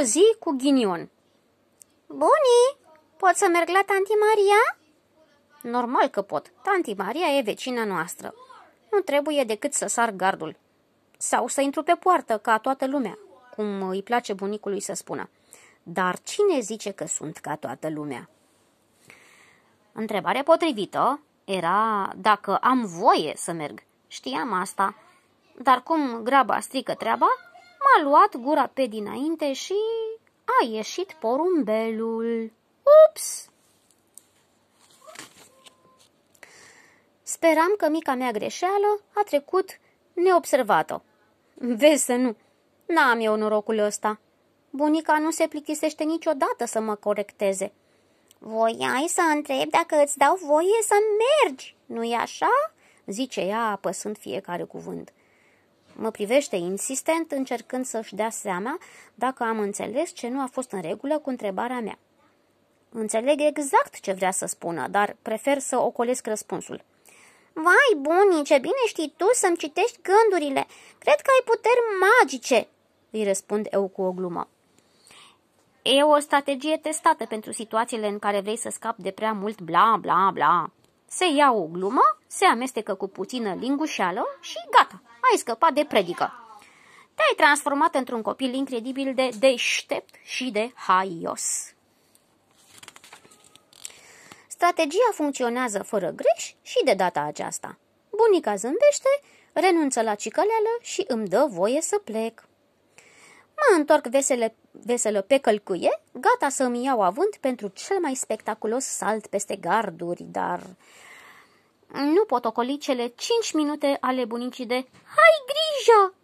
o zi cu ghinion. Buni, pot să merg la tanti Maria? Normal că pot. Tanti Maria e vecina noastră. Nu trebuie decât să sar gardul. Sau să intru pe poartă, ca toată lumea, cum îi place bunicului să spună. Dar cine zice că sunt ca toată lumea? Întrebarea potrivită era dacă am voie să merg. Știam asta. Dar cum graba strică treaba, M-a luat gura pe dinainte și a ieșit porumbelul. Ups! Speram că mica mea greșeală a trecut neobservată. Vezi să nu, n-am eu norocul ăsta. Bunica nu se plictisește niciodată să mă corecteze. Voiai să întreb dacă îți dau voie să mergi, nu-i așa? Zice ea apăsând fiecare cuvânt. Mă privește insistent, încercând să-și dea seama dacă am înțeles ce nu a fost în regulă cu întrebarea mea. Înțeleg exact ce vrea să spună, dar prefer să ocolesc răspunsul. Vai, bunii, ce bine știi tu să-mi citești gândurile. Cred că ai puteri magice, îi răspund eu cu o glumă. E o strategie testată pentru situațiile în care vrei să scapi de prea mult bla bla bla. Se ia o glumă, se amestecă cu puțină lingușeală și gata ai scăpat de predică. Te-ai transformat într-un copil incredibil de deștept și de haios. Strategia funcționează fără greș și de data aceasta. Bunica zâmbește, renunță la cicăleală și îmi dă voie să plec. Mă întorc vesele, veselă pe călcuie, gata să-mi iau avânt pentru cel mai spectaculos salt peste garduri, dar nu pot ocoli cele cinci minute ale bunicii de Hai grijă!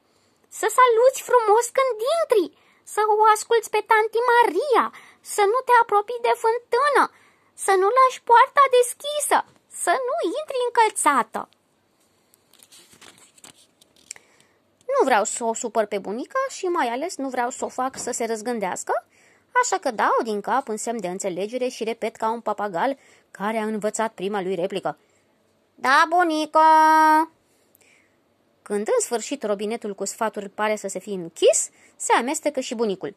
Să saluți frumos când intri, să o asculți pe tanti Maria, să nu te apropii de fântână, să nu lași poarta deschisă, să nu intri încălțată. Nu vreau să o supăr pe bunica și mai ales nu vreau să o fac să se răzgândească, așa că dau din cap în semn de înțelegere și repet ca un papagal care a învățat prima lui replică. Da, bunico! Când în sfârșit robinetul cu sfaturi pare să se fie închis, se amestecă și bunicul.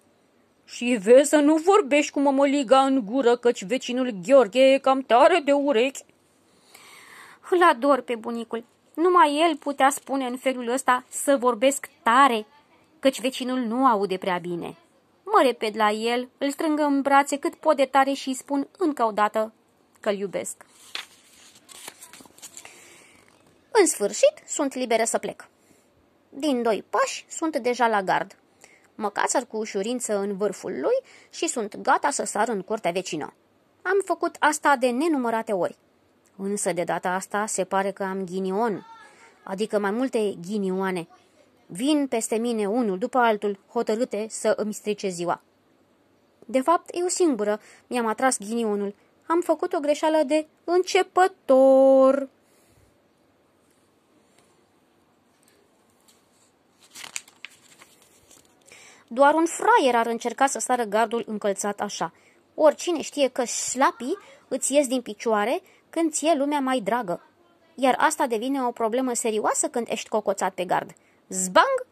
Și vezi să nu vorbești cu mămăliga în gură, căci vecinul Gheorghe e cam tare de urechi. Îl ador pe bunicul. Numai el putea spune în felul ăsta să vorbesc tare, căci vecinul nu aude prea bine. Mă repet la el, îl strâng în brațe cât pot de tare și îi spun încă o dată că-l iubesc. În sfârșit, sunt liberă să plec. Din doi pași sunt deja la gard. Mă cațăr cu ușurință în vârful lui și sunt gata să sar în curtea vecină. Am făcut asta de nenumărate ori. Însă de data asta se pare că am ghinion, adică mai multe ghinioane. Vin peste mine unul după altul, hotărâte să îmi strice ziua. De fapt, eu singură mi-am atras ghinionul. Am făcut o greșeală de începător. Doar un fraier ar încerca să sară gardul încălțat așa. Oricine știe că șlapii îți ies din picioare când ție lumea mai dragă. Iar asta devine o problemă serioasă când ești cocoțat pe gard. Zbang!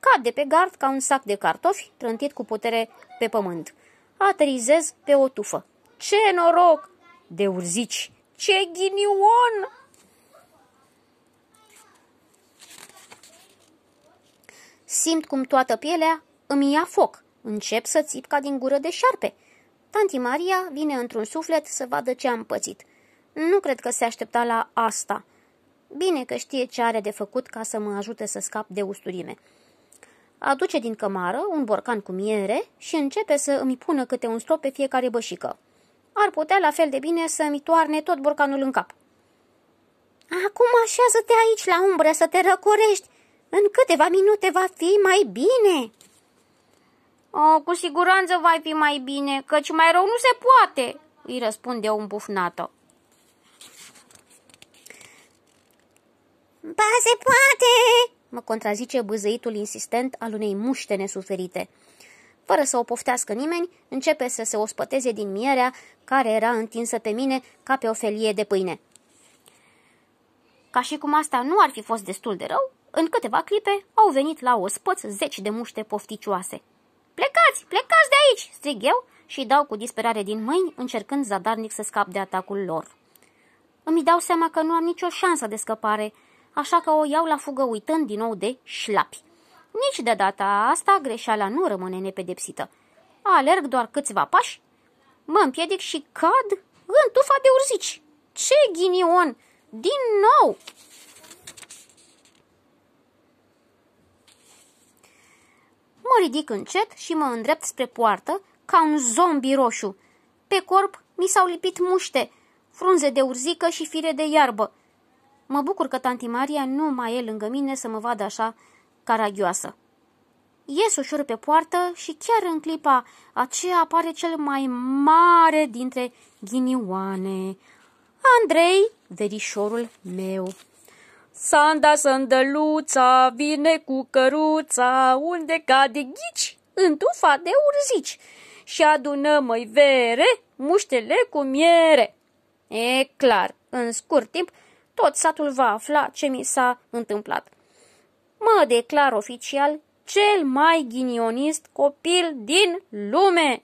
Cad de pe gard ca un sac de cartofi trântit cu putere pe pământ. Aterizez pe o tufă. Ce noroc! De urzici! Ce ghinion! Simt cum toată pielea îmi ia foc. Încep să țip ca din gură de șarpe. Tanti Maria vine într-un suflet să vadă ce am pățit. Nu cred că se aștepta la asta. Bine că știe ce are de făcut ca să mă ajute să scap de usturime. Aduce din cămară un borcan cu miere și începe să îmi pună câte un strop pe fiecare bășică. Ar putea la fel de bine să-mi toarne tot borcanul în cap. Acum așează-te aici la umbră să te răcorești. În câteva minute va fi mai bine!" O, oh, cu siguranță va fi mai bine, căci mai rău nu se poate, îi răspunde o îmbufnată. Ba, se poate, mă contrazice băzăitul insistent al unei muște nesuferite. Fără să o poftească nimeni, începe să se ospăteze din mierea care era întinsă pe mine ca pe o felie de pâine. Ca și cum asta nu ar fi fost destul de rău, în câteva clipe au venit la ospăț zeci de muște pofticioase. Plecați, plecați de aici!" strig eu și dau cu disperare din mâini, încercând zadarnic să scap de atacul lor. Îmi dau seama că nu am nicio șansă de scăpare, așa că o iau la fugă uitând din nou de șlapi. Nici de data asta greșeala nu rămâne nepedepsită. Alerg doar câțiva pași, mă împiedic și cad în tufa de urzici. Ce ghinion! Din nou! Mă ridic încet și mă îndrept spre poartă, ca un zombi roșu. Pe corp mi s-au lipit muște, frunze de urzică și fire de iarbă. Mă bucur că tanti Maria nu mai e lângă mine să mă vadă așa caragioasă. Ies ușor pe poartă și chiar în clipa aceea apare cel mai mare dintre ghinioane. Andrei, verișorul meu. Sanda sândăluța vine cu căruța unde cade ghici în tufa de urzici și adună măi vere muștele cu miere. E clar, în scurt timp, tot satul va afla ce mi s-a întâmplat. Mă declar oficial cel mai ghinionist copil din lume!